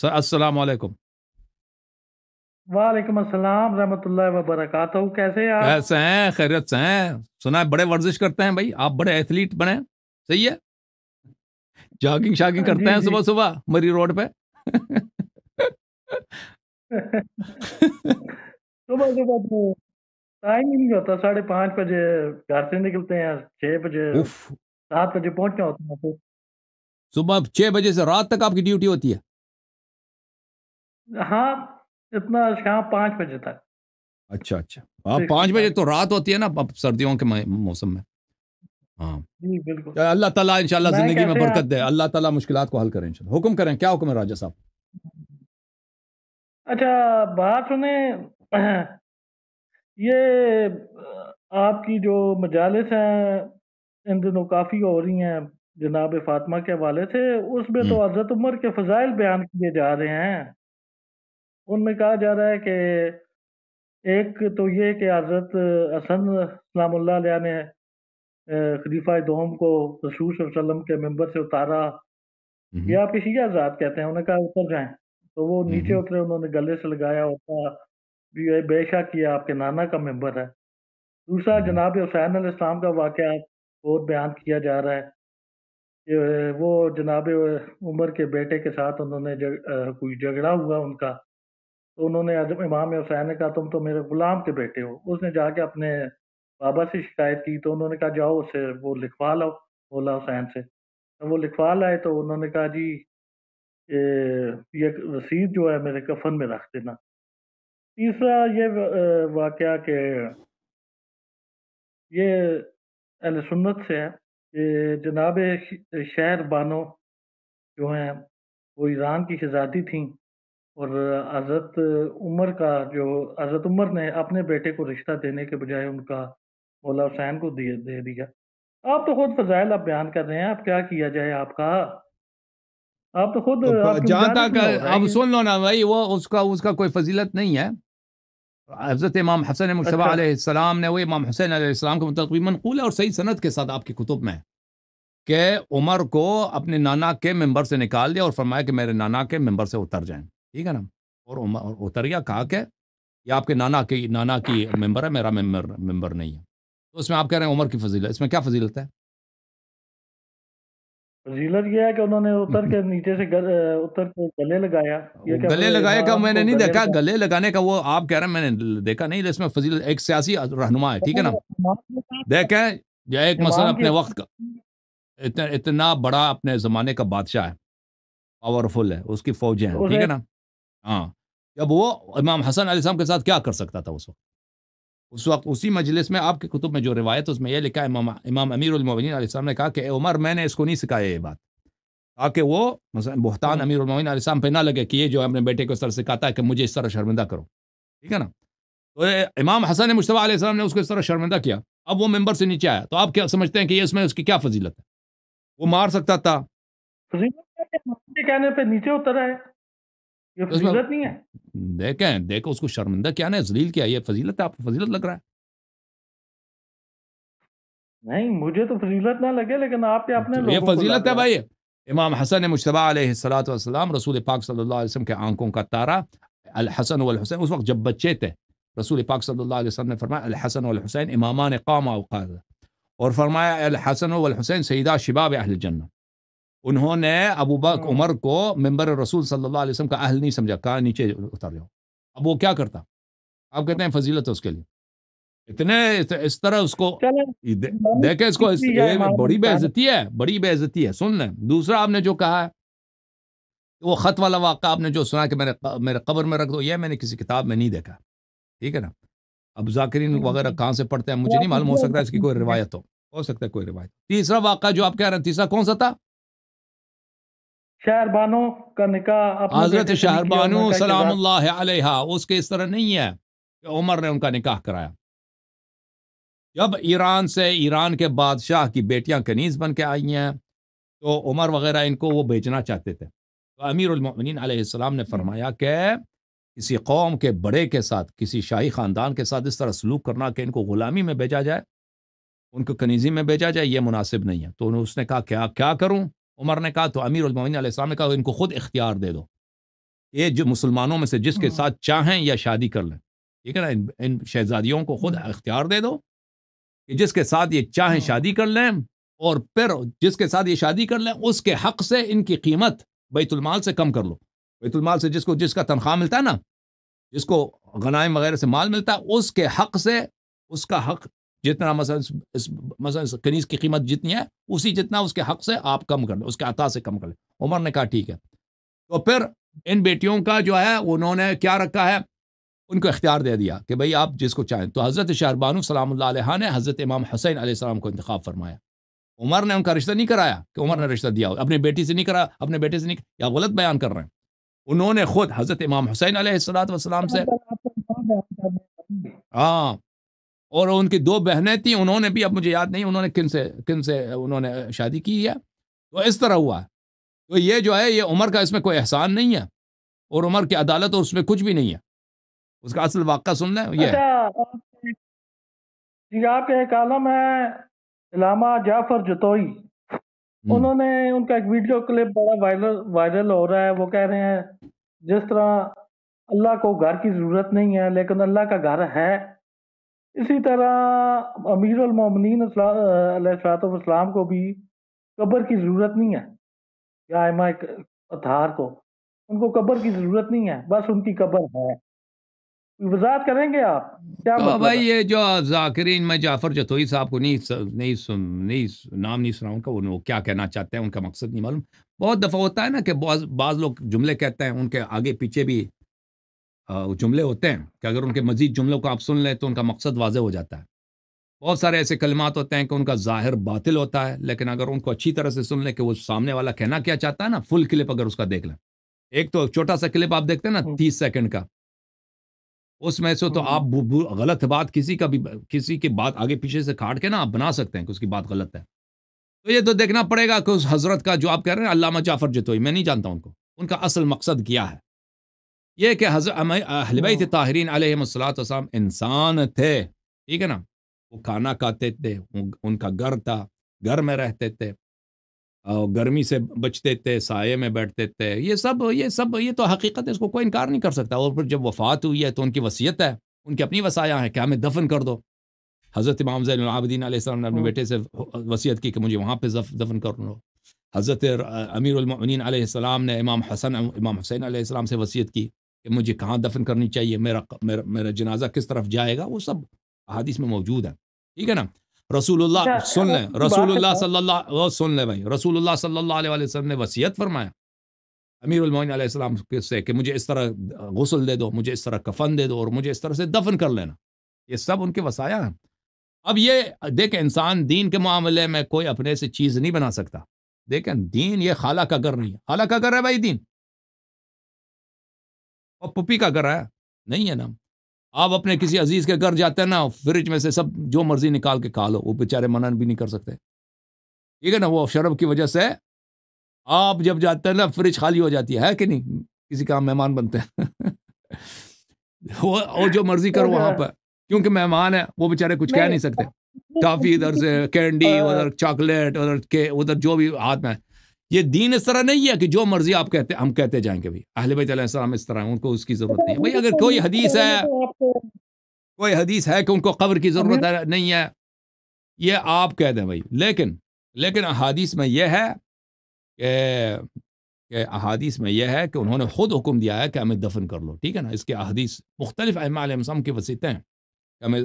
Sir अस्सलाम वालेकुम वालेकुम अस्सलाम रहमतुल्लाह व बरकातहू कैसे हैं आप कैसे हैं खैरियत से हैं सुना है बड़े वर्जिश करते हैं भाई आप बड़े एथलीट बने सही है जॉगिंग शॉगिंग करते हैं सुबह सुबह मरी रोड पे सुबह सुबह तो टाइम ही नहीं होता साढ़े पाँच बजे घर से निकलते हैं छः बजे सात बजे पहुंचना होता है सुबह छह बजे से रात तक आपकी ड्यूटी होती है हाँ, इतना शाम पांच बजे तक। अच्छा, अच्छा। हाँ, बजे तो रात होती है ना अब सर्दियों के मौसम में। हाँ। अल्लाह ताला इंशाल्लाह ज़िंदगी में बरकत दे। अल्लाह ताला मुश्किलात को हल करें इंशाल्लाह। हुक्म करें, क्या हुक्म है राजा साहब? अच्छा, बात सुने ये आपकी जो मजालिस हैं इन दिनों काफ़ी हो रही हैं जनाब फ़ातिमा के हवाले से, उसमें तो हम्म। हज़रत उमर के फ़ज़ाइल बयान किए जा रहे हैं। उनमें कहा जा रहा है कि एक तो ये कि हज़रत असन सलाम्ला ने खलीफा दोहम को रसूल के मेंबर से उतारा ये आप इसी के आज़ाद कहते हैं उन्होंने कहा उतर जाएं तो वो हम्म, नीचे हम्म। उतरे उन्होंने गले से लगाया और कहा भी बेशक ये आपके नाना का मेंबर है दूसरा हम्म। जनाब हुसैन इस्लाम का वाक़ और बयान किया जा रहा है कि वो जनाब उमर के बेटे के साथ उन्होंने जग, कोई झगड़ा हुआ उनका तो उन्होंने इमाम हुसैन ने कहा तुम तो मेरे गुलाम के बेटे हो। उसने जाके अपने बाबा से शिकायत की तो उन्होंने कहा जाओ उससे वो लिखवा लाओ मौला हुसैन से। तो वो लिखवा लाए तो उन्होंने कहा जी ए, ये रसीद जो है मेरे कफन में रख देना। तीसरा ये वाक़ के ये अल सुन्नत से है कि जनाब शहर बानो जो हैं वो ईरान की शहज़ादी थी और हज़रत उमर का जो हज़रत उमर ने अपने बेटे को रिश्ता देने के बजाय उनका मौला हुसैन को दे, दे दिया आप तो खुद फ़ज़ाइल आप बयान कर रहे हैं आप क्या किया जाए आपका? आप तो खुद तो प तक अब सुन लो ना भाई वो उसका उसका कोई फजीलत नहीं है हज़रत इमाम हसन मुजतबा अच्छा। ने वो इमाम हसन अलैहिस्सलाम के मुताबिक भी मनकूल है और सही सनत के साथ आपकी कुतुब में के उमर को अपने नाना के मेंबर से निकाल दिया और फरमाया कि मेरे नाना के मेंबर से उतर जाएं ठीक है ना और गया कहा के ये आपके नाना की नाना की मेंबर है मेरा मेंबर मेंबर नहीं है तो उसमें आप कह रहे हैं उमर की फजीलत इसमें क्या फजीलत है फजीलत यह है कि उन्होंने उतर के नीचे से गल, उतर के गले लगाया क्या गले का हाँ, मैंने नहीं देखा गले लगाने का वो आप कह रहे हैं मैंने देखा नहीं इसमें फजीलत एक सियासी रहनुमा है ठीक है ना देखे यह एक मसल अपने वक्त का इतना इतना बड़ा अपने ज़माने का बादशाह है पावरफुल है उसकी फौजें हैं ठीक है ना हाँ जब वो इमाम हसन आसम के साथ क्या कर सकता था उस वक्त उस वक्त उसी मजलिस में आपके कुतुब में जो रिवायत उसमें यह लिखा इमाम इमाम अमीरमिन आसम ने कहा कि उमर मैंने इसको नहीं सिखाया ये बात ताकि वो मसलन बहतान हाँ। अमीरमिन आसम पर ना लगे कि ये जो अपने बेटे को इस तरह सिखाता है कि मुझे इस तरह शर्मिंदा करो ठीक है ना तो इमाम हसन मुशतबा आसम ने उसको इस तरह शर्मिंदा किया अब वो मेम्बर से नीचे आया तो आप क्या समझते हैं कि ये इसमें उसकी क्या फजीलत है वो मार सकता था कहने पर नीचे उतरा है ये तो फजीलत नहीं है देखें देखो उसको शर्मिंदा क्या ना जलील क्या ये फजीलत है आपको फजीलत लग रहा है नहीं मुझे तो फजीलत ना लगे लेकिन आप आपने तो ये फजीलत है भाई इमाम हसन मुशतबा सलाम रसूल पाक सल्लल्लाहु अलैहि वसल्लम के आंखों का तारा अल हसन वल हुसैन उस वक्त जब बच्चे थे रसूल पाक सल्लल्लाहु अलैहि वसल्लम ने फरमाया अल हसन वल हुसैन इमामा ने काम और फरमाया अल हसन वल हुसैन सईदा शिबाब अहल जन्नत उन्होंने अबू बक हाँ। उमर को मेम्बर रसूल सल्लल्लाहु अलैहि वसल्लम का अहल नहीं समझा कहा नीचे उतर जाओ अब वो क्या करता आप कहते हैं फजीलत है उसके लिए इतने इस तरह उसको देखे इसको इस, बड़ी बेजती है बड़ी बेजती है सुन लें दूसरा आपने जो कहा है वो ख़त वाला वाक़ा आपने जो सुना कि मेरे मेरे कब्र में रख दो ये मैंने किसी किताब में नहीं देखा ठीक है ना अब जाकिन हाँ। वगैरह कहाँ से पढ़ते हैं मुझे नहीं मालूम हो सकता इसकी कोई रिवायत हो हो सकता है कोई रिवायत तीसरा वाक़ा जो आप कह रहे हैं तीसरा कौन सा था शाहरबानो का निकाह हजरत शहरबानो सलाम उसके इस तरह नहीं है उमर ने उनका निकाह कराया जब ईरान से ईरान के बादशाह की बेटियां कनीज बन के आई हैं तो उमर वगैरह इनको वो बेचना चाहते थे तो अमीरमिन आसमाम ने फरमाया कि किसी कौम के बड़े के साथ किसी शाही ख़ानदान के साथ इस तरह सलूक करना कि इनको ग़ुलामी में भेजा जाए उनको कनीजी में भेजा जाए ये मुनासिब नहीं है तो उसने कहा क्या क्या करूँ उमर ने कहा तो अमीर उलमिन ने कहा तो इनको खुद इख्तियार दे दो ये जो मुसलमानों में से जिसके हाँ। साथ चाहें या शादी कर लें ठीक है ना इन, इन शहजादियों को खुद हाँ। इख्तियार दे दो कि जिसके साथ ये चाहें हाँ। शादी कर लें और फिर जिसके साथ ये शादी कर लें उसके हक से इनकी कीमत बैतुलमाल से कम कर लो बैतुलमाल से जिसको जिसका तनख्वाह मिलता है ना जिसको गनाइम वगैरह से माल मिलता है उसके हक से उसका हक जितना मसलन मसलन कनीज की कीमत जितनी है उसी जितना उसके हक से आप कम कर लें उसके अता से कम कर लें उमर ने कहा ठीक है तो फिर इन बेटियों का जो है उन्होंने क्या रखा है उनको इख्तियार दे दिया कि भाई आप जिसको चाहें तो हज़रत शाहरबानु सलाम ने हज़रत इमाम हसैन आसमाम को इंतखब फरमाया उमर ने उनका रिश्ता नहीं कराया कि उमर ने रिश्ता दिया अपनी बेटी से नहीं करा अपने बेटे से नहीं या गलत बयान कर रहे हैं उन्होंने खुद हज़रत इमाम हुसैन आसलाम से तो हाँ और उनकी दो बहनें थी उन्होंने भी अब मुझे याद नहीं उन्होंने किन से किन से उन्होंने शादी की है तो इस तरह हुआ तो ये जो है ये उमर का इसमें कोई एहसान नहीं है और उमर की अदालत और उसमें कुछ भी नहीं है उसका असल वाक सुन लें ये है। अच्छा, आपके कालम है इलामा जाफर जतोई हम्म। उन्होंने उनका एक वीडियो क्लिप बड़ा वायरल वायरल हो रहा है वो कह रहे हैं जिस तरह अल्लाह को घर की जरूरत नहीं है लेकिन अल्लाह का घर है इसी तरह अमीर उलमिन को भी कब्र की ज़रूरत नहीं है या इमा अतहार को उनको कब्र की ज़रूरत नहीं है बस उनकी कब्र है वजात करेंगे आप क्या तो मतलब भाई ये जो जाकिरीन में जाफर जतोई साहब को नहीं स, नहीं सुन नहीं नाम नहीं सुना उनका वो क्या कहना चाहते हैं उनका मकसद नहीं मालूम बहुत दफ़ा होता है ना कि बाज लोग जुमले कहते हैं उनके आगे पीछे भी जुमले होते हैं कि अगर उनके मजीद जुमलों को आप सुन लें तो उनका मकसद वाज हो जाता है बहुत सारे ऐसे कलमात होते हैं कि उनका ज़ाहिर बातिल होता है लेकिन अगर उनको अच्छी तरह से सुन लें कि वो सामने वाला कहना क्या चाहता है ना फुल क्लिप अगर उसका देख लें एक तो छोटा सा क्लिप आप देखते हैं ना तीस सेकेंड का उसमें से तो आप गलत बात किसी का भी किसी की बात आगे पीछे से काट के ना आप बना सकते हैं कि उसकी बात गलत है तो ये तो देखना पड़ेगा कि उस हजरत का जो आप कह रहे हैं अलामा जाफर जतोई मैं नहीं जानता उनको उनका असल मकसद क्या है ये कि हजरत हाँ। ताहरीन अलैहिस्सलाम इंसान थे ठीक है ना वो खाना खाते थे उनका घर था घर में रहते थे और गर्मी से बचते थे साये में बैठते थे ये सब ये सब ये तो हकीकत है इसको कोई इनकार नहीं कर सकता और फिर जब वफ़ात हुई है तो उनकी वसीयत है उनकी अपनी वसाया है कि हमें दफन कर दो हज़रत इमाम जैनआबद्दीन ने अपने हाँ। बेटे से वसीयत की कि मुझे वहाँ पर दफन कर लो हज़रत अमीरमिन ने इमाम हसन इमाम आलाम से वसीयत की कि मुझे कहाँ दफन करनी चाहिए मेरा मेरा, मेरा जनाजा किस तरफ जाएगा वो सब अहादीस में मौजूद है ठीक है ना रसूलुल्लाह अच्छा, सुन लें तो रसूलुल्लाह तो। सल्लल्लाहु सुन लें भाई रसूलुल्लाह सल्लल्लाहु अलैहि वसल्लम ने वसीयत फरमाया अमीर सलाम से कि मुझे इस तरह गसल दे दो मुझे इस तरह कफन दे दो और मुझे इस तरह से दफन कर लेना ये सब उनके वसाया हैं अब ये देखें इंसान दीन के मामले में कोई अपने से चीज़ नहीं बना सकता देखें दीन ये खाला का घर नहीं है खाला का घर है भाई दीन और पुप्पी का घर है नहीं है ना आप अपने किसी अजीज के घर जाते हैं ना फ्रिज में से सब जो मर्जी निकाल के खा लो वो बेचारे मनन भी नहीं कर सकते ठीक है ना वो शर्म की वजह से आप जब जाते हैं ना फ्रिज खाली हो जाती है, है कि नहीं किसी का मेहमान बनते हैं वो और जो मर्जी करो वहां पर क्योंकि मेहमान है वो बेचारे कुछ कह नहीं सकते टॉफी इधर से कैंडी उधर चॉकलेट उधर के उधर जो भी हाथ में ये दीन इस तरह नहीं है कि जो मर्जी आप कहते हम कहते जाएंगे भाई अहल बैतम इस तरह उनको उसकी ज़रूरत नहीं है भाई तो अगर कोई हदीस है तो कोई हदीस है कि उनको कब्र की ज़रूरत नहीं है ये आप कह दें भाई लेकिन लेकिन अहादीस में यह है कि अहादीस में यह है कि उन्होंने ख़ुद हुक्म दिया है कि हमें दफन कर लो ठीक है ना इसके अहादीस मुख्तलिफ अहमाम की वसीतें हैं कि हमें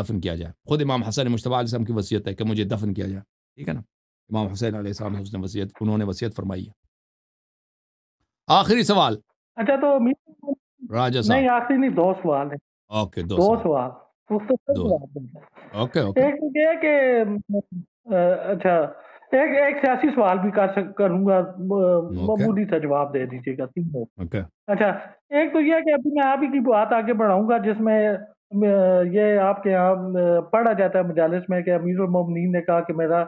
दफन किया जाए खुद इमाम हसन मुशतबा की वसीयत है कि मुझे दफन किया जाए ठीक है ना इमाम हुसैन ने वसीयत उन्होंने वसीयत फरमाई है आखिरी सवाल अच्छा तो राजा साहब नहीं आखिरी नहीं दो सवाल है ओके दो, दो सवाल तो ओके ओके एक तो ये कि अच्छा एक एक सियासी सवाल भी कर करूंगा मामूली सा जवाब दे दीजिएगा तीन ओके अच्छा एक तो यह कि अभी मैं आप ही की बात आगे बढ़ाऊंगा जिसमें ये आपके यहाँ पढ़ा जाता है मजालिस में कि अमीर उमोमिन ने कहा कि मेरा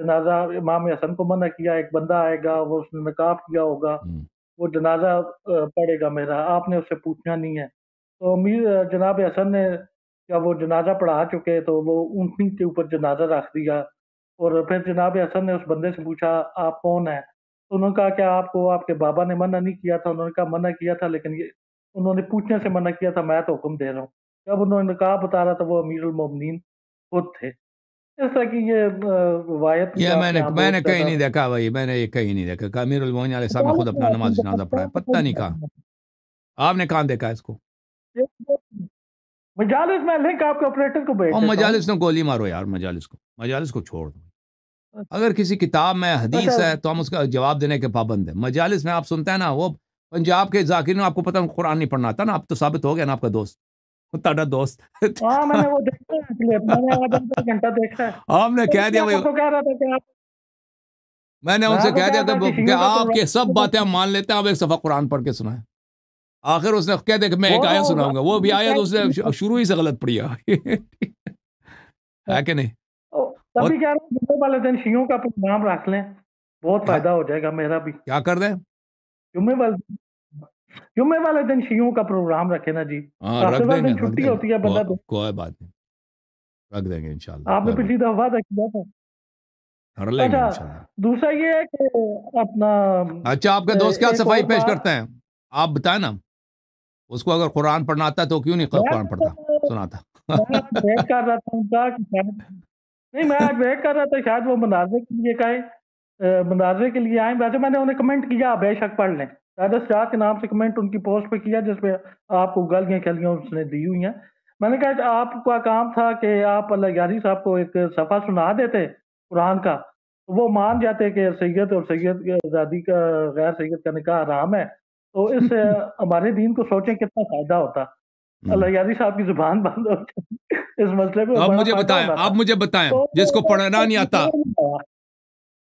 जनाजा इमाम हसन को मना किया एक बंदा आएगा वो उसने निकाब किया होगा हम्म। वो जनाजा पढ़ेगा मेरा आपने उससे पूछना नहीं है तो अमीर जनाब हसन ने जब वो जनाजा पढ़ा चुके तो वो ऊँटनी के ऊपर जनाजा रख दिया और फिर जनाब हसन ने उस बंदे से पूछा आप कौन है तो उन्होंने कहा कि आपको आपके बाबा ने मना नहीं किया था उन्होंने कहा मना किया था लेकिन ये उन्होंने पूछने से मना किया था मैं तो हुक्म दे रहा हूँ जब उन्होंने कहा बता रहा था वो अमीर उलमोमिन खुद थे जैसा कि ये रवायत ये मैंने मैंने कहीं नहीं देखा भाई मैंने ये कहीं नहीं देखा अमीरुल मोहन साहब ने खुद अपना नमाज जनाजा पढ़ा है पता नहीं कहा आपने कहा देखा इसको मजालिस में लिंक आपके ऑपरेटर को और मजालिस ने गोली मारो यार मजालिस को मजालिस को छोड़ दो अच्छा। अगर किसी किताब में हदीस अच्छा। है तो हम उसका जवाब देने के पाबंद है मजालिस में आप सुनते हैं ना वो पंजाब के जाकिर ने आपको पता कुरान नहीं पढ़ना आता ना आप तो साबित हो गया ना आपका दोस्त ਤੁਹਾਡਾ ਦੋਸਤ ਹਾਂ ਮੈਨੇ ਉਹ देखा है क्लिप मैंने आधा घंटा देखा है आपने कह दिया भाई कह रहा था कि आप मैंने उनसे कह दिया था कि आपके सब बातें हम मान लेते हैं आप एक सफ़ा कुरान पढ़ के सुनाए आखिर उसने कह दिया कि मैं एक आया सुनाऊंगा वो भी आया तो उसने शुरू ही से गलत पढ़ी है कि नहीं तभी कह रहा हूँ वाले दिन शियों का प्रोग्राम रख लें बहुत फायदा हो जाएगा मेरा भी क्या कर दें जुम्मे वाले जुम्मे वाले दिन शियों का प्रोग्राम रखे ना जी हाँ, छुट्टी होती है बंदा तो। कोई बात नहीं रख देंगे इंशाल्लाह आपने पिछली दफा वादा किया था अच्छा, दूसरा ये है कि अपना अच्छा आपका दोस्त क्या सफाई पेश करते हैं आप बताए ना उसको अगर कुरान पढ़ना आता तो क्यों नहीं कुरान पढ़ता तो सुनाता नहीं मैं वेट कर रहा था शायद वो मुनाजरे के लिए कहे मुनाजरे के लिए आए वैसे मैंने उन्हें कमेंट किया बेशक पढ़ लें राजा शाह के नाम से कमेंट उनकी पोस्ट पे किया जिसपे आपको गलियां खलियाँ उसने दी हुई हैं मैंने कहा अच्छा, आपका काम था कि आप अल्लाह यारी साहब को एक सफ़ा सुना देते कुरान का तो वो मान जाते कि सैयद और सैयद की आज़ादी का गैर सैयद का निकाह आराम है तो इस हमारे दीन को सोचें कितना फ़ायदा होता हम्म। अल्लाह साहब की जुबान बंद इस मसले पे आप मुझे बताएं आप मुझे बताएं तो जिसको पढ़ना नहीं आता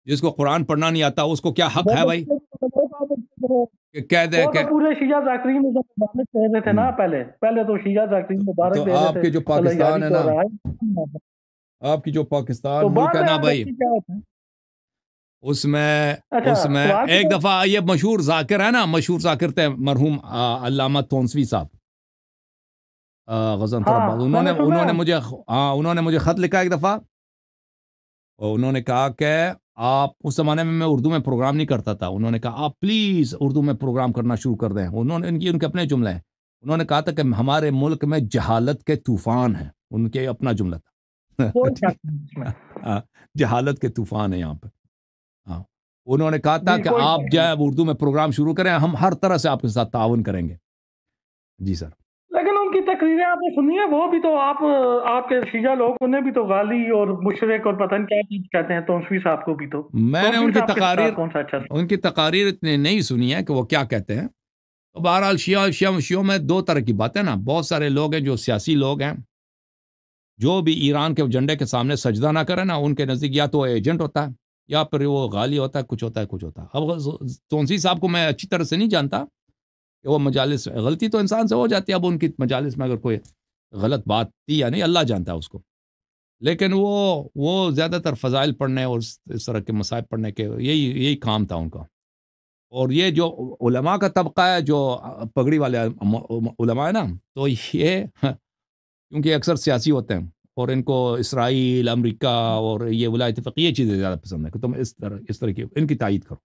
जिसको कुरान पढ़ना नहीं आता उसको क्या हक है भाई तो पूरे जाकरी मुबारक दे रहे थे ना हम्म। पहले पहले तो जाकरी मुबारक तो दे रहे थे जो पाकिस्तान है ना आपकी जो पाकिस्तान तो मुल्क है ना भाई उसमें अच्छा, उसमें तो एक दफा ये मशहूर जाकिर है ना मशहूर जाकिर थे मरहूम अलामा तोंसवी साहब गजन हाँ, उन्होंने उन्होंने मुझे हाँ उन्होंने मुझे खत लिखा एक दफा और उन्होंने कहा कि आप उस ज़माने में मैं उर्दू में प्रोग्राम नहीं करता था उन्होंने कहा आप प्लीज़ उर्दू में प्रोग्राम करना शुरू कर दें उन्होंने इनकी उनके अपने जुमले हैं उन्होंने कहा था कि हमारे मुल्क में जहालत के तूफान हैं उनके अपना जुमला था हाँ, जहालत के तूफान है यहाँ पर हाँ उन्होंने कहा था कि आप जो उर्दू में प्रोग्राम शुरू करें हम हर तरह से आपके साथ ताउन करेंगे जी सर तकरीरें आपने सुनी है वो भी तो आप आपके शीजा लोग उन्हें भी तो गाली और मुशरक और पता नहीं क्या चीज कहते हैं तो उसवी साहब को भी तो मैंने उनकी तकारीर कौन सा अच्छा उनकी तकारीर इतने नहीं सुनी है कि वो क्या कहते हैं तो बहरहाल शिया शिया शियों में दो तरह की बातें ना बहुत सारे लोग हैं जो सियासी लोग हैं जो भी ईरान के झंडे के सामने सजदा ना करें ना उनके नज़दीक या तो एजेंट होता है या फिर वो गाली होता है कुछ होता है कुछ होता है अब तोसी साहब को मैं अच्छी तरह से नहीं जानता कि वो मजालस गलती तो इंसान से हो जाती है अब उनकी मजालस में अगर कोई गलत बात थी या नहीं अल्लाह जानता है उसको लेकिन वो वो ज़्यादातर फ़जाइल पढ़ने और इस तरह के मसायब पढ़ने के यही यही काम था उनका और ये जो उलमा का तबका है जो पगड़ी वाले उलमा है ना तो ये क्योंकि अक्सर सियासी होते हैं और इनको इसराइल अमेरिका और ये वलायत फ़कीय चीज़ें ज़्यादा पसंद है कि तो तुम इस तरह इस तरह की इनकी तइद करो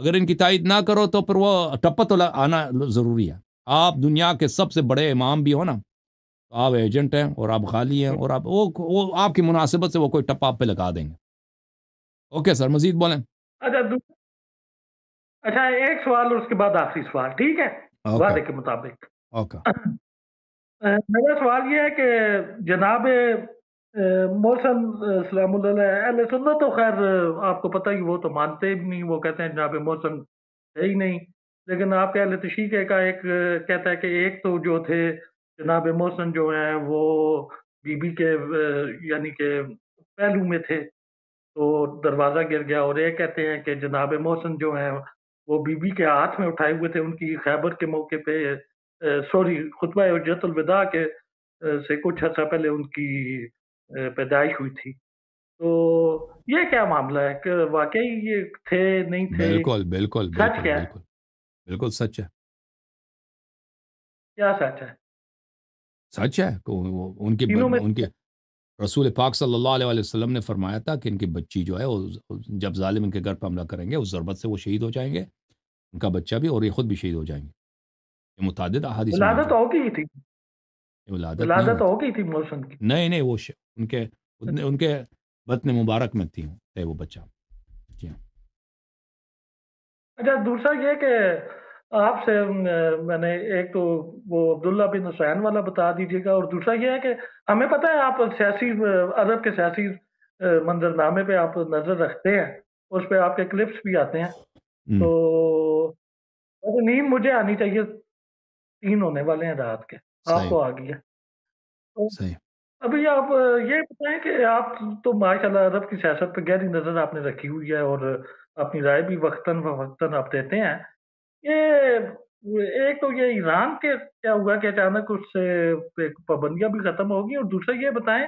अगर इनकी तायद ना करो तो फिर वो टपत तो आना ज़रूरी है आप दुनिया के सबसे बड़े इमाम भी हो ना तो आप एजेंट हैं और आप खाली हैं और आप वो वो आपकी मुनासिबत से वो कोई टप्पा आप पे लगा देंगे ओके सर मजीद बोलें अच्छा अच्छा एक सवाल और उसके बाद आखिरी सवाल ठीक है वादे के मुताबिक ओके मेरा सवाल ये है कि जनाब मौसम अहल सुनना तो खैर आपको पता ही वो तो मानते भी नहीं वो कहते हैं जनाब मौसम है ही नहीं लेकिन आपके अहल तशीक का एक कहता है कि एक तो जो थे जनाब मौसम जो है वो बीबी के यानी के पहलू में थे तो दरवाज़ा गिर गया और ये कहते हैं कि जनाब मौसम जो है वो बीबी के हाथ में उठाए हुए थे उनकी खैबर के मौके पे सॉरी खुतबा जतलविदा के से कुछ अर्सा पहले उनकी पैदाइश हुई थी तो ये क्या मामला है कि वाकई ये थे नहीं थे बिल्कुल बिल्कुल सच बिल्कुल, क्या बिल्कुल, बिल्कुल सच है क्या सच है सच है तो वो उनके ब, उनके रसूल पाक सल्लल्लाहु अलैहि वसल्लम ने फरमाया था कि इनकी बच्ची जो है जब जालिम इनके घर पर हमला करेंगे उस जरूरत से वो शहीद हो जाएंगे उनका बच्चा भी और ये खुद भी शहीद हो जाएंगे ये मुतद अहादी होगी थी विलादत तो हो गई थी मोहसन की नहीं नहीं वो उनके उतने अच्छा। उनके बतने मुबारक में थी वो बच्चा जी अच्छा दूसरा ये कि आपसे मैंने एक तो वो अब्दुल्ला बिन हुसैन वाला बता दीजिएगा और दूसरा ये है कि हमें पता है आप सियासी अरब के सियासी मंजरनामे पे आप नजर रखते हैं उस पर आपके क्लिप्स भी आते हैं हम्म। तो नींद मुझे आनी चाहिए तीन होने वाले हैं रात के आपको आ गया तो सही अभी आप ये बताएं कि आप तो माशाल्लाह अरब की सियासत पर गहरी नजर आपने रखी हुई है और अपनी राय भी वक्तन फवक्तन आप देते हैं ये एक तो ये ईरान के क्या हुआ कि अचानक उससे पाबंदियां भी खत्म होगी और दूसरा ये बताएं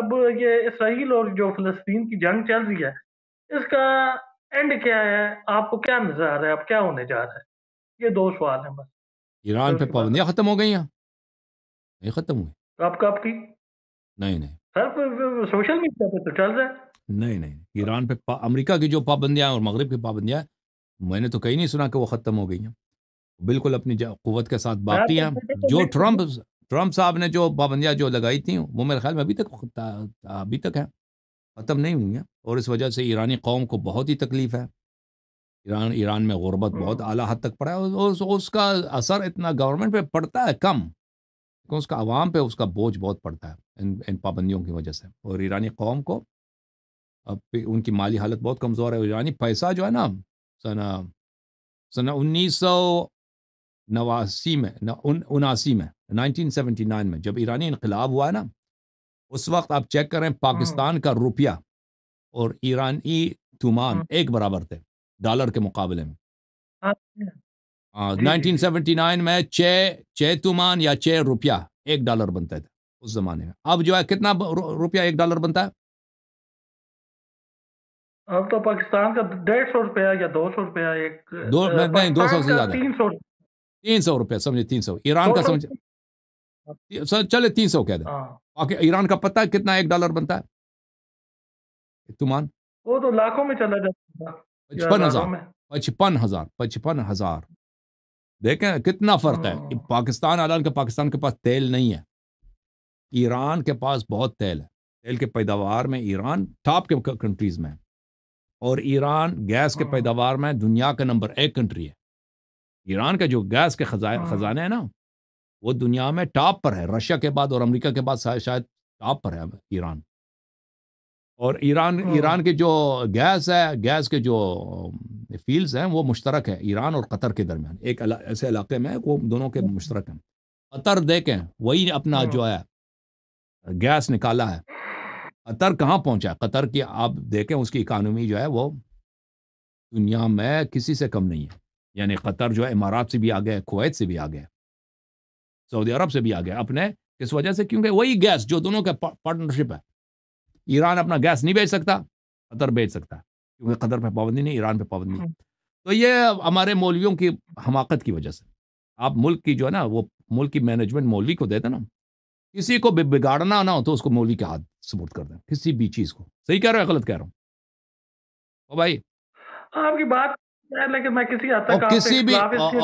अब ये इसराइल और जो फलस्तीन की जंग चल रही है इसका एंड क्या है आपको क्या नजर आ रहा है अब क्या होने जा रहा है ये दो सवाल है बस ईरान पे पाबंदियां खत्म हो गई हैं ये खत्म हुए। आपका आपकी? नहीं, नहीं। सर सोशल मीडिया पे तो चल रहा है। नहीं, नहीं। ईरान पे अमेरिका की जो पाबंदियाँ और मग़रब की पाबंदियाँ, मैंने तो कहीं नहीं सुना कि वो ख़त्म हो गई हैं। बिल्कुल अपनी कुत के साथ बाकी हैं। तो जो ट्रंप ट्रंप साहब ने जो पाबंदियाँ जो लगाई थी वो मेरे ख़्याल में अभी तक अभी तक हैं। ख़त्म नहीं हुई हैं और इस वजह से ईरानी कौम को बहुत ही तकलीफ़ है। ईरान ईरान में ग़ुर्बत बहुत हम्म। आला हद तक पड़ा है उस उसका असर इतना गवर्नमेंट पे पड़ता है कम। क्योंकि उसका आवाम पे उसका बोझ बहुत पड़ता है इन इन पाबंदियों की वजह से और ईरानी कौम को अब उनकी माली हालत बहुत कमज़ोर है ईरानी पैसा जो है ना सना सना उन्नीस सौ नवासी में न उन उनासी में नाइन में जब ईरानी इनकलाब हुआ है ना उस वक्त आप चेक करें हाँ। पाकिस्तान का रुपया और ईरानी तुमान हाँ। एक बराबर थे डॉलर के मुकाबले में 1979 uh, में छः छः तुमान या छः रुपया एक डॉलर बनता था उस जमाने में अब जो है कितना रुपया एक डॉलर बनता है अब तो पाकिस्तान का डेढ़ सौ रुपया या दो सौ रुपया एक दो नहीं दो सौ से ज्यादा तीन सौ तीन सौ रुपया समझे तीन सौ ईरान का समझे चले तीन सौ कह दें हाँ। ईरान का पता है कितना एक डॉलर बनता है तुमान वो तो लाखों में चला जाता पचपन हजार पचपन हजार पचपन हजार देखें कितना फर्क है हाँ। पाकिस्तान हालांकि पाकिस्तान के पास तेल नहीं है ईरान के पास बहुत तेल है तेल के पैदावार में ईरान टॉप के कंट्रीज़ में है और ईरान गैस के हाँ। पैदावार में दुनिया का नंबर एक कंट्री है ईरान का जो गैस के खजा हाँ। खजाने हैं ना वो दुनिया में टॉप पर है रशिया के बाद और अमेरिका के बाद शायद टॉप पर है ईरान और ईरान हाँ। ईरान के जो गैस है गैस के जो फील्ड्स हैं वो मुश्तरक हैं ईरान और कतर के दरमियान एक अला, ऐसे इलाके में वो दोनों के मुश्तरक हैं कतर देखें वही अपना हाँ। जो है गैस निकाला है कतर कहाँ पहुँचा है कतर की आप देखें उसकी इकानमी जो है वो दुनिया में किसी से कम नहीं है यानी कतर जो है इमारात से भी आ गए कुवैत से भी आ गए सऊदी अरब से भी आ गए अपने किस वजह से क्योंकि वही गैस जो दोनों का पार्टनरशिप है ईरान अपना गैस नहीं बेच सकता कतर बेच सकता क्योंकि कतर पर पाबंदी नहीं ईरान पर पाबंदी नहीं हाँ। तो ये हमारे मौलवियों की हमाकत की वजह से आप मुल्क की जो है ना वो मुल्क की मैनेजमेंट मौलवी को देते ना किसी को बिगाड़ना ना हो तो उसको मौलवी के हाथ सबूत कर दें किसी भी चीज़ को सही कह रहे हो गलत कह रहा हूँ भाई हाँ, आपकी बात तो लेकिन मैं किसी किसी भी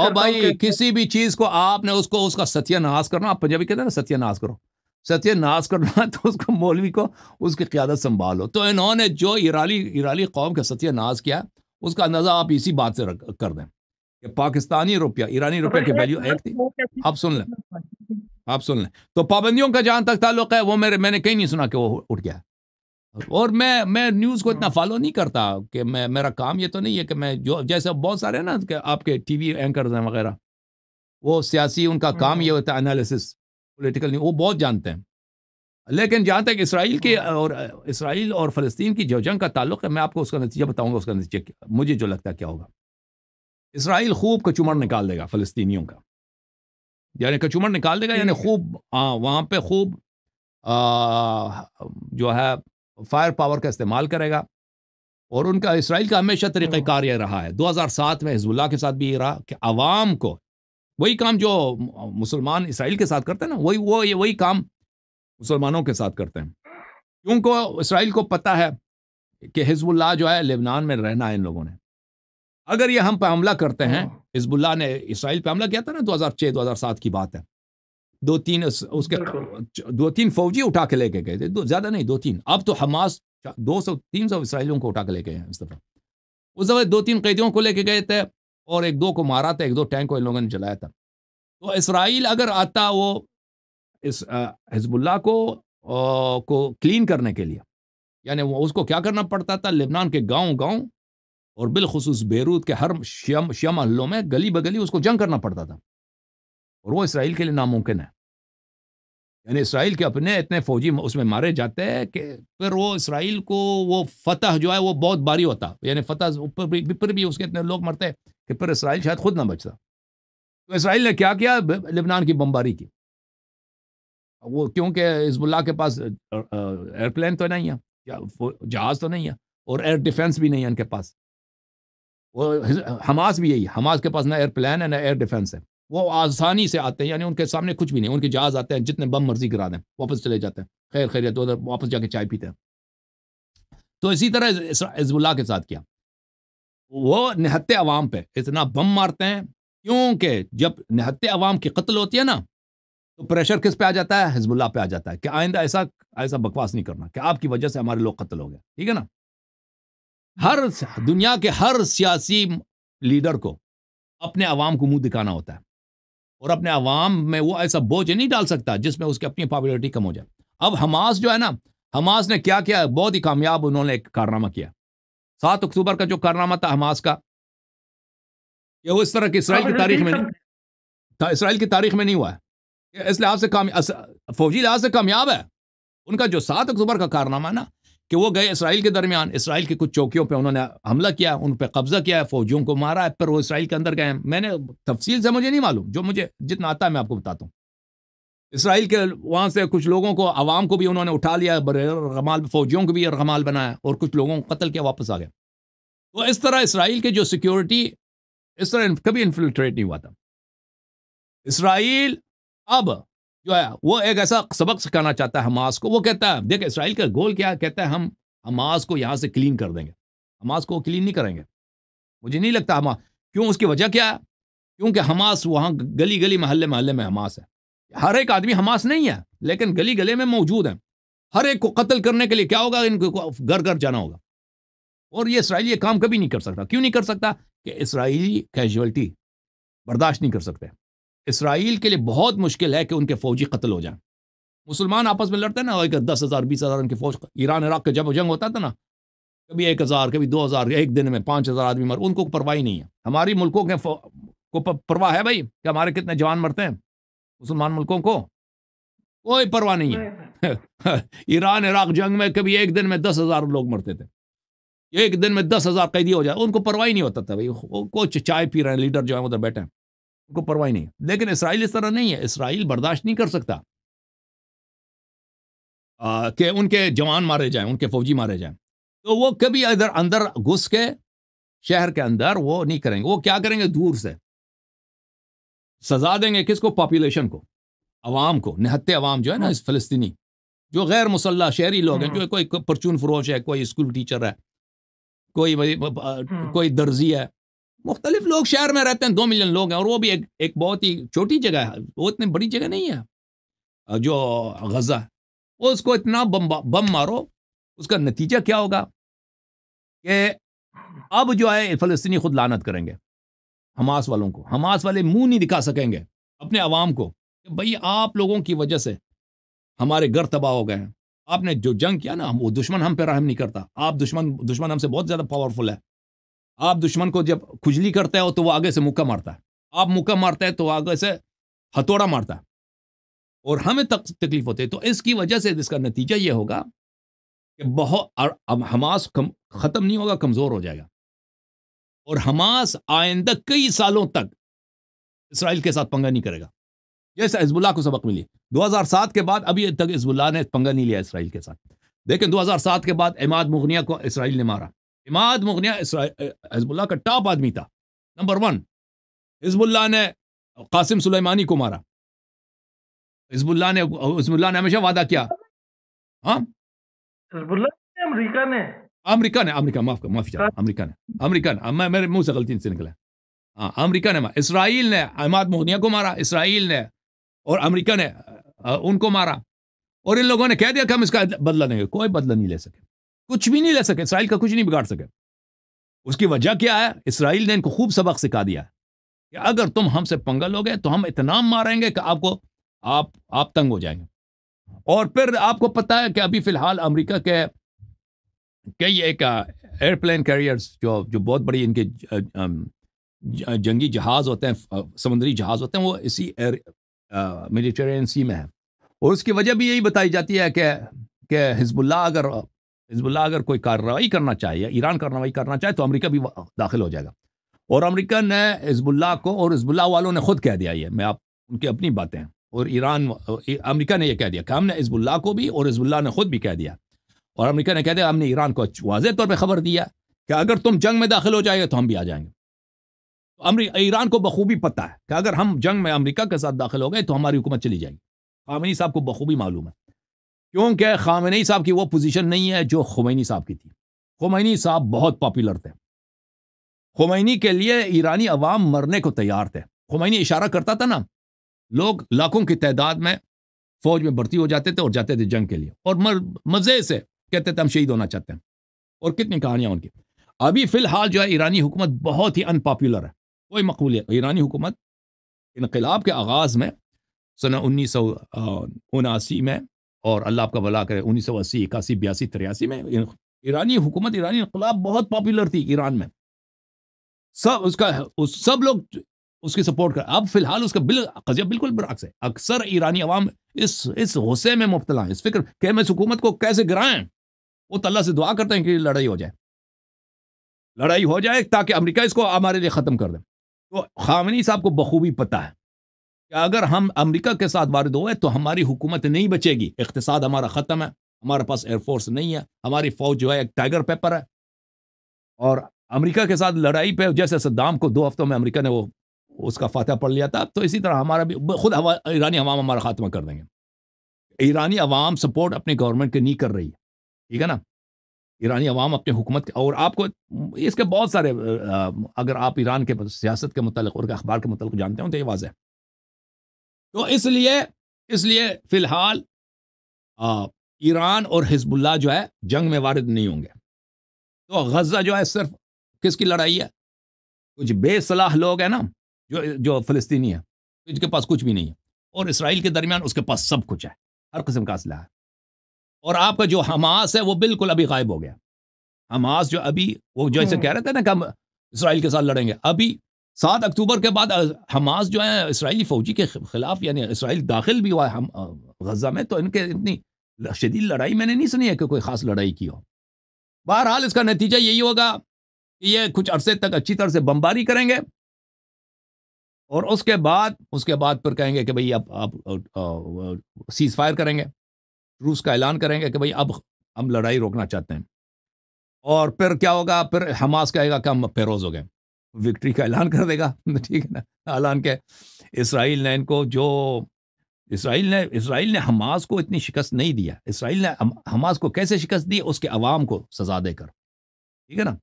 ओ भाई किसी भी चीज़ को आपने उसको उसका सत्यानाश करना आप पंजाबी कहते हैं ना सत्यानाश करो सत्य कर रहा तो उसको मौलवी को उसकी क्यादत संभालो तो इन्होंने जो इराली इराली कौम का नाश किया उसका अंदाज़ा आप इसी बात से कर दें कि पाकिस्तानी रुपया ईरानी तो रुपया की वैल्यू तो एक थी आप सुन लें हाँ, आप सुन लें तो पाबंदियों का जहाँ तक ताल्लुक है वो मेरे मैंने कहीं नहीं सुना कि वो उठ गया और मैं मैं न्यूज़ को इतना हाँ। फॉलो नहीं करता कि मैं मेरा काम ये तो नहीं है कि मैं जो जैसे बहुत सारे ना कि आपके टीवी एंकर्स हैं वगैरह वो सियासी उनका काम हाँ। ये होता है एनालिसिस पोलिटिकल नहीं वो बहुत जानते हैं लेकिन जहाँ तक इसराइल के हाँ। और इसराइल और फ़लस्तीन की जो जंग का ताल्लुक है मैं आपको उसका नतीजा बताऊँगा उसका नतीजा मुझे जो लगता है क्या होगा इसराइल खूब कचूमर निकाल देगा फ़लस्तीनियों का यानी कचूमर निकाल देगा यानी हम्म। खूब हाँ, वहाँ पर खूब जो है फायर पावर का इस्तेमाल करेगा और उनका इसराइल का हमेशा हाँ। तरीक़ार यह रहा है 2007 में हिजबुल्ला के साथ भी ये रहा कि आवाम को वही काम जो मुसलमान इसराइल के साथ करते हैं ना वही वो ये वही काम मुसलमानों के साथ करते हैं क्योंकि इसराइल को पता है कि हिजबुल्ला जो है लेबनान में रहना है इन लोगों ने अगर ये हम पर हमला करते हैं हाँ। हिजबुल्ला ने इसराइल पर हमला किया था ना 2006 2007 की बात है दो तीन उसके दो तीन फौजी उठा के लेके गए थे ज़्यादा नहीं दो तीन अब तो हमास दो सौ तीन सौ इसराइलियों को उठा के लेके गए इस दफ़ा उस दफ़ा दो तीन कैदियों को लेके गए थे और एक दो को मारा था एक दो टैंक को इन लोगों ने जलाया था तो इसराइल अगर आता वो इस हिजबुल्ला को आ, को क्लीन करने के लिए यानी वो उसको क्या करना पड़ता था लेबनान के गांव गांव और बिलखसूस बेरूत के हर शम शम हल्लों में गली बगली उसको जंग करना पड़ता था और वो इसराइल के लिए नामुमकिन है यानी इसराइल के अपने इतने फौजी उसमें मारे जाते हैं कि फिर वो इसराइल को वो फतह जो है वो बहुत भारी होता यानी फतह ऊपर भी, भी उसके इतने लोग मरते कि फिर इसराइल शायद खुद ना बचता तो इसराइल ने क्या किया लेबनान की बमबारी की वो क्योंकि हिजबुल्ला के पास एयरप्लेन तो नहीं है जहाज तो नहीं है और एयर डिफेंस भी नहीं है इनके पास वो हमास भी यही हमास के पास ना एयरप्लेन है ना एयर डिफेंस है वो आसानी से आते हैं यानी उनके सामने कुछ भी नहीं उनके जहाज आते हैं जितने बम मर्जी गिरा दें वापस चले जाते हैं खैर खैरियत तो उधर वापस जाके चाय पीते हैं तो इसी तरह हिजबुल्ला के साथ किया वो निहत्ते अवाम पे इतना बम मारते हैं क्योंकि जब निहत्ते अवाम की कत्ल होती है ना तो प्रेशर किस पे आ जाता है हिजबुल्ला पे आ जाता है कि आइंदा ऐसा ऐसा बकवास नहीं करना कि आपकी वजह से हमारे लोग कत्ल हो गए ठीक है ना हर दुनिया के हर सियासी लीडर को अपने अवाम को मुंह दिखाना होता है और अपने अवाम में वो ऐसा बोझ नहीं डाल सकता जिसमें उसकी अपनी पॉपुलरिटी कम हो जाए अब हमास जो है ना हमास ने क्या किया बहुत ही कामयाब उन्होंने एक कारनामा किया सात अक्टूबर का जो कारनामा था हमास का ये वो इस तरह की इसराइल की हाँ, तारीख में हाँ, नहीं हाँ, इसराइल की तारीख में नहीं हुआ है इस लिहाज से कामयाब फौजी लिहाज से कामयाब है उनका जो सात अक्टूबर का कारनामा ना कि वो गए इसराइल के दरमियान इसराइल की कुछ चौकियों पे उन्होंने हमला किया उन पर कब्जा किया है फौजियों को मारा है फिर वो इसराइल के अंदर गए मैंने तफसील से मुझे नहीं मालूम जो मुझे जितना आता है मैं आपको बताता हूँ इसराइल के वहाँ से कुछ लोगों को आवाम को भी उन्होंने उठा लिया रमाल फौजियों को भी रमाल बनाया और कुछ लोगों को कत्ल किया वापस आ गया तो इस तरह इसराइल के जो सिक्योरिटी इस तरह कभी इन्फिल्ट्रेट नहीं हुआ था इसराइल अब जो है वो एक ऐसा सबक सिखाना चाहता है हमास को वो कहता है देख इसराइल का गोल क्या कहता है हम हमास को यहाँ से क्लीन कर देंगे हमास को क्लीन नहीं करेंगे मुझे नहीं लगता हमास क्यों उसकी वजह क्या है क्योंकि हमास वहाँ गली गली महल्ले महल्ले में हमास है हर एक आदमी हमास नहीं है लेकिन गली गले में मौजूद है हर एक को कत्ल करने के लिए क्या होगा इनको घर घर जाना होगा और ये इसराइली ये काम कभी नहीं कर सकता क्यों नहीं कर सकता कि इसराइली कैजुअलिटी बर्दाश्त नहीं कर सकते इसराइल के लिए बहुत मुश्किल है कि उनके फौजी कत्ल हो जाए मुसलमान आपस में लड़ते हैं ना एक दस हज़ार बीस हज़ार उनके फौज ईरान इराक का जब जंग होता था ना कभी एक हज़ार कभी दो हज़ार एक दिन में पाँच हज़ार आदमी मर उनको परवाह ही नहीं है हमारी मुल्कों के को परवाह है भाई कि हमारे कितने जवान मरते हैं मुसलमान मुल्कों को कोई परवाह नहीं है ईरान इराक जंग में कभी एक दिन में दस हजार लोग मरते थे एक दिन में दस हजार कैदी हो जाए उनको परवाह ही नहीं होता था भाई कुछ चाय पी रहे हैं लीडर जो है उधर बैठे हैं उनको परवाह ही नहीं लेकिन इसराइल इस तरह नहीं है इसराइल बर्दाश्त नहीं कर सकता कि उनके जवान मारे जाए उनके फौजी मारे जाए तो वो कभी इधर अंदर घुस के शहर के अंदर वो नहीं करेंगे वो क्या करेंगे दूर से सजा देंगे किसको पॉपुलेशन को अवाम को निहत्ते अवाम जो है ना हाँ। इस फलस्तनी जो गैर मुसल्ला शहरी लोग हैं जो हाँ। कोई परचून फरोश है कोई स्कूल टीचर है कोई हाँ। कोई दर्जी है मुख्तलिफ लोग शहर में रहते हैं दो मिलियन लोग हैं और वो भी एक एक बहुत ही छोटी जगह है वो इतनी बड़ी जगह नहीं है जो गजा है वो उसको इतना बम बम मारो उसका नतीजा क्या होगा कि अब जो है फ़लस्तनी खुद लानत करेंगे हमास वालों को हमास वाले मुंह नहीं दिखा सकेंगे अपने आवाम को भाई आप लोगों की वजह से हमारे घर तबाह हो गए हैं आपने जो जंग किया ना वो दुश्मन हम पे रहम नहीं करता आप दुश्मन दुश्मन हमसे बहुत ज़्यादा पावरफुल है आप दुश्मन को जब खुजली करते हो तो वो आगे से मुक्का मारता है आप मुक्का मारते हैं तो आगे से हथौड़ा मारता है और हमें तक तकलीफ होती है तो इसकी वजह से इसका नतीजा ये होगा कि बहुत हमास ख़त्म नहीं होगा कमज़ोर हो जाएगा और हमास आइंदा कई सालों तक इसराइल के साथ पंगा नहीं करेगा जैसे हिजबुल्ला को सबक मिली 2007 के बाद अभी तक हिजबुल्ला ने पंगा नहीं लिया इसराइल के साथ लेकिन 2007 के बाद इमाद मुगनिया को इसराइल ने मारा इमाद मुगनिया हिजबुल्ला का टॉप आदमी था नंबर वन हिजबुल्ला ने कासिम सुलेमानी को मारा हिजबुल्ला ने हिजबुल्ला ने हमेशा वादा किया हाँ हिजबुल्ला ने अमरीका ने अमरीका ने अमरीका माफ कर माफी अमरीका ने अमरीका ने मैं मेरे मुंह से गलती से निकला हाँ अमरीका ने इसराइल ने अहमद मोहनिया को मारा इसराइल ने और अमरीका ने उनको मारा और इन लोगों ने कह दिया कि हम इसका बदला नहीं कोई बदला नहीं ले सके कुछ भी नहीं ले सके इसराइल का कुछ नहीं बिगाड़ सके उसकी वजह क्या है इसराइल ने इनको खूब सबक सिखा दिया कि अगर तुम हमसे पंगा लोगे तो हम इतना मारेंगे कि आपको आप आप तंग हो जाएंगे और फिर आपको पता है कि अभी फिलहाल अमेरिका के कई एक एयरप्लेन कैरियर्स जो जो बहुत बड़ी इनके जंगी जहाज होते हैं समुद्री जहाज होते हैं वो इसी एयर मेडिटेरेन सी में है और उसकी वजह भी यही बताई जाती है कि कि हिजबुल्ला अगर हिजबुल्ला अगर कोई कार्रवाई करना चाहे या ईरान कार्रवाई करना चाहे तो अमेरिका भी दाखिल हो जाएगा और अमेरिका ने हिजबुल्ला को और हिजबुल्ला वालों ने खुद कह दिया ये मैं आप उनकी अपनी बातें और ईरान अमेरिका ने यह कह दिया कि हमने हिजबुल्ला को भी और हिजबुल्ला ने खुद भी कह दिया और अमेरिका ने कह दिया हमने ईरान को वाजे तौर पर खबर दिया कि अगर तुम जंग में दाखिल हो जाएगा तो हम भी आ जाएंगे ईरान को बखूबी पता है कि अगर हम जंग में अमेरिका के साथ दाखिल हो गए तो हमारी हुकूमत चली जाएगी खामिनी साहब को बखूबी मालूम है क्योंकि खामिनी साहब की वो पोजीशन नहीं है जो खुमैनी साहब की थी खुमैनी साहब बहुत पॉपुलर थे खुमैनी के लिए ईरानी अवाम मरने को तैयार थे खुमैनी इशारा करता था ना लोग लाखों की तादाद में फौज में भर्ती हो जाते थे और जाते थे जंग के लिए और मज़े से कहते थे तो हम शहीद होना चाहते हैं और कितनी कहानियाँ उनकी अभी फ़िलहाल जो है ईरानी हुकूमत बहुत ही अनपॉपुलर है कोई मकबूलियत ईरानी हुकूमत इनकलाब के आगाज़ में सन उन्नीस सौ उनासी में और अल्लाह आपका भला करे उन्नीस सौ अस्सी इक्यासी बयासी तिरासी में ईरानी हुकूमत ईरानी इनकलाब बहुत पॉपुलर थी ईरान में सब उसका उस सब लोग उसकी सपोर्ट कर अब फिलहाल उसका बिल कजिया बिल्कुल बराक्स है अक्सर ईरानी अवाम इस इस गुस्से में मुबतला है इस फिक्र के हम इस हुकूमत को कैसे गिराएं वो तल्ला से दुआ करते हैं कि लड़ाई हो जाए लड़ाई हो जाए ताकि अमेरिका इसको हमारे लिए ख़त्म कर दे तो खामनी साहब को बखूबी पता है कि अगर हम अमेरिका के साथ वारद हो तो हमारी हुकूमत नहीं बचेगी इकतसाद हमारा ख़त्म है हमारे पास एयरफोर्स नहीं है हमारी फ़ौज जो है एक टाइगर पेपर है और अमेरिका के साथ लड़ाई पे जैसे सद्दाम को दो हफ्तों में अमेरिका ने वो उसका फातह पढ़ लिया था तो इसी तरह हमारा भी खुद हवा ईरानी अवाम हमारा खात्मा कर देंगे ईरानी अवाम सपोर्ट अपनी गवर्नमेंट के नहीं कर रही ठीक है ना ईरानी अवाम अपने हुकूमत के और आपको इसके बहुत सारे अगर आप ईरान के सियासत के मतलब और अखबार के मतलब जानते हो तो ये वाज है तो इसलिए इसलिए फ़िलहाल ईरान और हिजबुल्ला जो है जंग में वारद नहीं होंगे तो गजा जो है सिर्फ किसकी लड़ाई है कुछ बेसलाह लोग हैं ना जो जो फ़लस्तनी है जिनके तो पास कुछ भी नहीं है और इसराइल के दरमियान उसके पास सब कुछ है हर किस्म का असला है और आपका जो हमास है वो बिल्कुल अभी गायब हो गया हमास जो अभी वो जो ऐसे हम्म। कह रहे थे ना कि हम इसराइल के साथ लड़ेंगे अभी सात अक्टूबर के बाद हमास जो है इसराइली फौजी के खिलाफ यानी इसराइल दाखिल भी हुआ है हम गजा में तो इनके इतनी शदीद लड़ाई मैंने नहीं सुनी है कि कोई ख़ास लड़ाई की हो बहरहाल इसका नतीजा यही होगा कि ये कुछ अरसे तक अच्छी तरह से बमबारी करेंगे और उसके बाद उसके बाद फिर कहेंगे कि भाई आप, आप सीज़ फायर करेंगे रूस का ऐलान करेंगे कि भाई अब हम लड़ाई रोकना चाहते हैं और फिर क्या होगा फिर हमास कहेगा कि हम फेरोज हो गए विक्ट्री का ऐलान कर देगा ठीक है ना ऐलान के इसराइल ने इनको जो इसराइल ने इसराइल ने हमास को इतनी शिकस्त नहीं दिया इसराइल ने हमास को कैसे शिकस्त दी उसके अवाम को सजा देकर ठीक है ना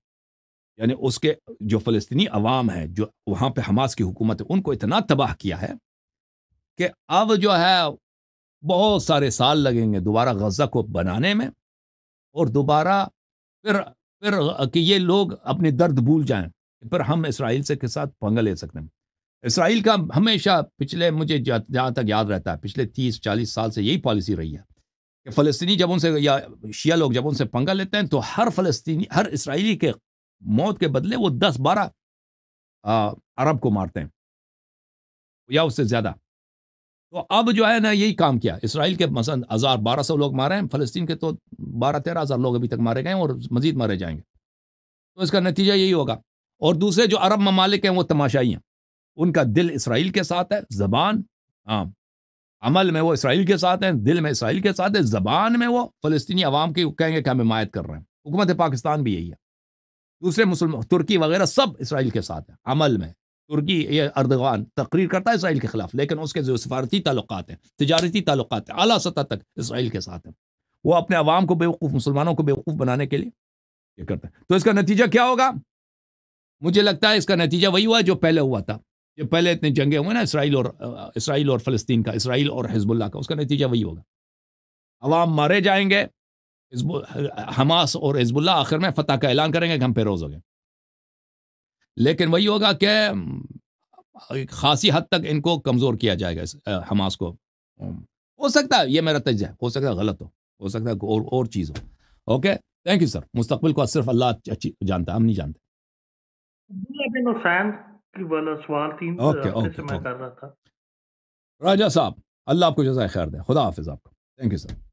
यानी उसके जो फ़लस्तनी अवाम है जो वहाँ पे हमास की हुकूमत है उनको इतना तबाह किया है कि अब जो है बहुत सारे साल लगेंगे दोबारा गजा को बनाने में और दोबारा फिर फिर कि ये लोग अपने दर्द भूल जाएं फिर हम इसराइल से के साथ पंगा ले सकते हैं इसराइल का हमेशा पिछले मुझे जहाँ तक याद रहता है पिछले तीस चालीस साल से यही पॉलिसी रही है कि फ़लस्तनी जब उनसे या शिया लोग जब उनसे पंगा लेते हैं तो हर फ़लस्तनी हर इसराइली के मौत के बदले वो दस बारह अरब को मारते हैं या उससे ज़्यादा तो अब जो है ना यही काम किया इसराइल के मसलन हज़ार बारह सौ लोग मारे हैं फ़लस्तीन के तो बारह तेरह हज़ार लोग अभी तक मारे गए हैं और मज़ीद मारे जाएंगे तो इसका नतीजा यही होगा और दूसरे जो अरब ममालिक हैं वो तमाशाई हैं उनका दिल इसराइल के साथ है ज़बान हाँ अमल में वो इसराइल के साथ हैं दिल में इसराइल के साथ है ज़बान में वो फ़लस्तनी आवाम की कहेंगे कि हम हिमायत कर रहे हैं हुकूमत पाकिस्तान भी यही है दूसरे मुसलमान तुर्की वगैरह सब इसराइल के साथ है अमल में तुर्की ये अर्दगान तकरीर करता है इसराइल के खिलाफ लेकिन उसके जो सफारती ताल्लुक हैं तजारती ताल्लुक हैं अला सतह तक इसराइल के साथ हैं वो अपने आवाम को बेवकूफ़ मुसलमानों को बेवकूफ़ बनाने के लिए ये करता है तो इसका नतीजा क्या होगा मुझे लगता है इसका नतीजा वही हुआ जो पहले हुआ था जो पहले इतने जंगे हुए ना इसराइल और इसराइल और फ़लस्तीन का इसराइल और हिजबुल्ला का उसका नतीजा वही होगा अवाम मारे जाएंगे हमास और हिजबुल्ला आखिर में फतह का ऐलान करेंगे कि हम पे रोज हो गए लेकिन वही होगा कि खासी हद तक इनको कमज़ोर किया जाएगा इस हमास को हो सकता है ये मेरा है हो सकता है गलत हो हो सकता है और और चीज़ हो ओके थैंक यू सर मुस्तबिल को सिर्फ अल्लाह अच्छी जानता हम नहीं जानते सवाल ओके ओके मैं कर रहा था राजा साहब अल्लाह आपको जजाय खैर दे खुदा हाफिज आपको थैंक यू सर